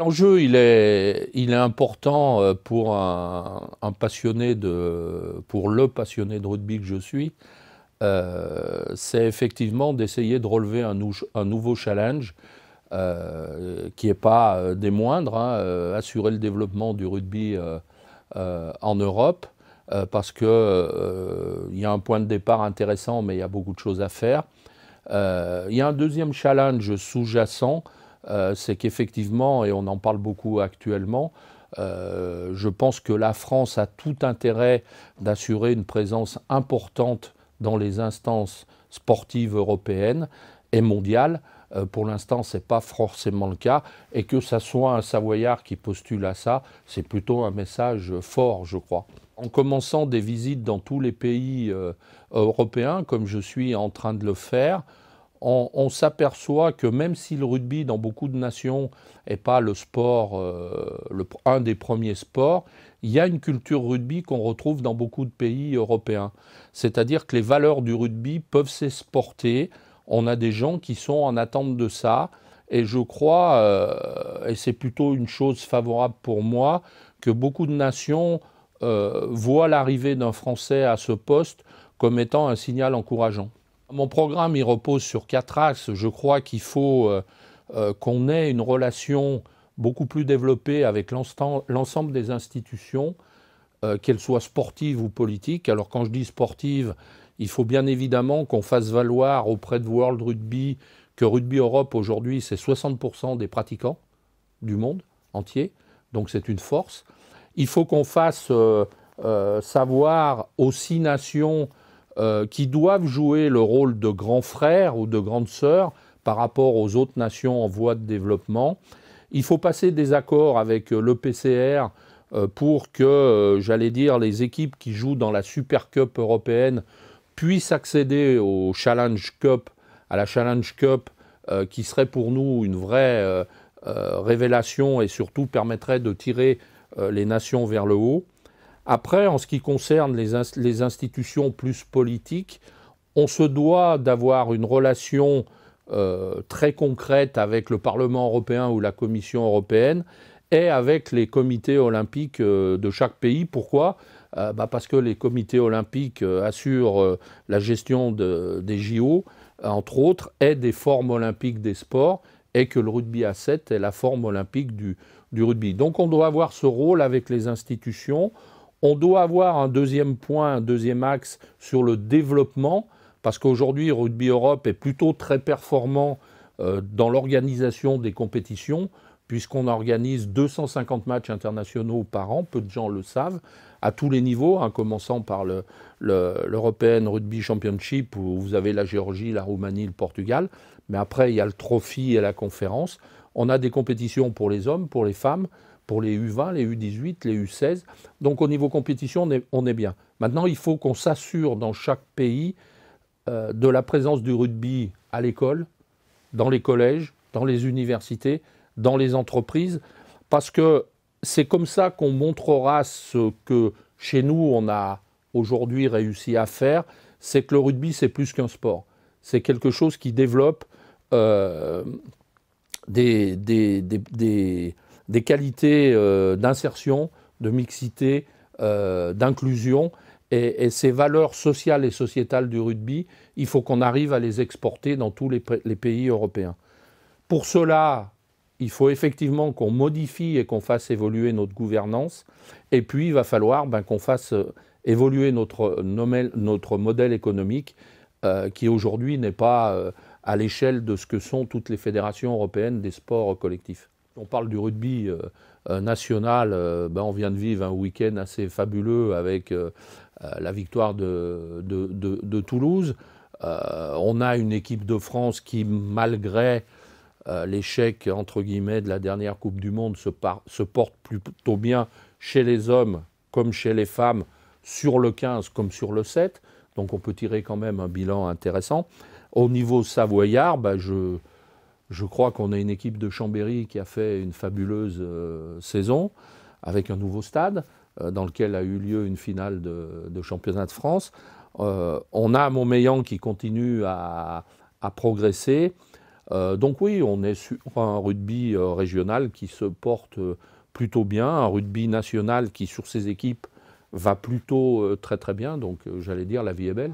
L'enjeu, il est, important euh, pour un, passionné pour le passionné de rugby que je suis. Euh, c'est effectivement d'essayer de relever un, nouveau challenge euh, qui n'est pas des moindres, hein, assurer le développement du rugby en Europe, parce qu'il y a un point de départ intéressant, mais il y a beaucoup de choses à faire. Il y a un deuxième challenge sous-jacent, euh, c'est qu'effectivement, et on en parle beaucoup actuellement, euh, je pense que la France a tout intérêt d'assurer une présence importante dans les instances sportives européennes et mondiales. Euh, pour l'instant, ce n'est pas forcément le cas. Et que ça soit un Savoyard qui postule à ça, c'est plutôt un message fort, je crois. En commençant des visites dans tous les pays européens, comme je suis en train de le faire, on, s'aperçoit que même si le rugby dans beaucoup de nations n'est pas le sport, euh, un des premiers sports, il y a une culture rugby qu'on retrouve dans beaucoup de pays européens. C'est-à-dire que les valeurs du rugby peuvent s'exporter. On a des gens qui sont en attente de ça. Et je crois, euh, et c'est plutôt une chose favorable pour moi, que beaucoup de nations euh, voient l'arrivée d'un Français à ce poste comme étant un signal encourageant. Mon programme, il repose sur quatre axes. Je crois qu'il faut euh, euh, qu'on ait une relation beaucoup plus développée avec l'ensemble des institutions, euh, qu'elles soient sportives ou politiques. Alors quand je dis sportives, il faut bien évidemment qu'on fasse valoir auprès de World Rugby que Rugby Europe aujourd'hui, c'est 60% des pratiquants du monde entier. Donc c'est une force. Il faut qu'on fasse savoir aux six nations euh, qui doivent jouer le rôle de grands frères ou de grandes sœurs par rapport aux autres nations en voie de développement. Il faut passer des accords avec euh, le PCR euh, pour que, j'allais dire, les équipes qui jouent dans la Super Cup européenne puissent accéder au Challenge Cup, à la Challenge Cup, qui serait pour nous une vraie révélation et surtout permettrait de tirer les nations vers le haut. Après, en ce qui concerne les, institutions plus politiques, on se doit d'avoir une relation euh, très concrète avec le Parlement européen ou la Commission européenne et avec les comités olympiques euh, de chaque pays. Pourquoi euh, bah, Parce que les comités olympiques assurent la gestion des JO, entre autres, et des formes olympiques des sports, et que le rugby à 7 est la forme olympique du rugby. Donc on doit avoir ce rôle avec les institutions. On doit avoir un deuxième point, un deuxième axe sur le développement, parce qu'aujourd'hui, Rugby Europe est plutôt très performant euh, dans l'organisation des compétitions, puisqu'on organise 250 matchs internationaux par an, peu de gens le savent, à tous les niveaux, en hein, commençant par l'European le, Rugby Championship, où vous avez la Géorgie, la Roumanie, le Portugal, mais après, il y a le Trophy et la conférence. On a des compétitions pour les hommes, pour les femmes, pour les U20, les U18, les U16. Donc au niveau compétition, on est, bien. Maintenant, il faut qu'on s'assure dans chaque pays euh, de la présence du rugby à l'école, dans les collèges, dans les universités, dans les entreprises, parce que c'est comme ça qu'on montrera ce que chez nous, on a aujourd'hui réussi à faire, c'est que le rugby, c'est plus qu'un sport. C'est quelque chose qui développe euh, des, des des qualités euh, d'insertion, de mixité, euh, d'inclusion. Et, ces valeurs sociales et sociétales du rugby, il faut qu'on arrive à les exporter dans tous les, pays européens. Pour cela, il faut effectivement qu'on modifie et qu'on fasse évoluer notre gouvernance. Et puis, il va falloir ben, qu'on fasse euh, évoluer notre, modèle économique, qui aujourd'hui n'est pas à l'échelle de ce que sont toutes les fédérations européennes des sports collectifs. On parle du rugby euh, euh, national. Euh, ben, on vient de vivre un week-end assez fabuleux avec la victoire de, Toulouse. on a une équipe de France qui, malgré l'échec entre guillemets de la dernière Coupe du Monde, se, porte plutôt bien chez les hommes comme chez les femmes sur le 15 comme sur le 7. Donc on peut tirer quand même un bilan intéressant. Au niveau savoyard, ben, je je crois qu'on a une équipe de Chambéry qui a fait une fabuleuse euh, saison avec un nouveau stade euh, dans lequel a eu lieu une finale de, championnat de France. Euh, on a Montmélian qui continue à, à progresser. donc oui, on est sur un rugby régional qui se porte plutôt bien, un rugby national qui sur ses équipes va plutôt très très bien. Donc j'allais dire la vie est belle.